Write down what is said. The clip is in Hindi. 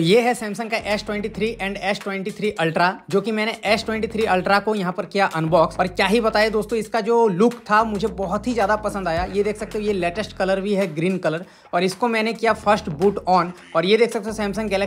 तो ये है सैमसंग का S23 एंड S23 अल्ट्रा जो कि मैंने S23 अल्ट्रा को यहाँ पर किया अनबॉक्स और क्या ही बताए दोस्तों इसका जो लुक था मुझे बहुत ही ज़्यादा पसंद आया ये देख सकते हो ये लेटेस्ट कलर भी है ग्रीन कलर और इसको मैंने किया फर्स्ट बूट ऑन और ये देख सकते हो सैमसंग गैलेक्सी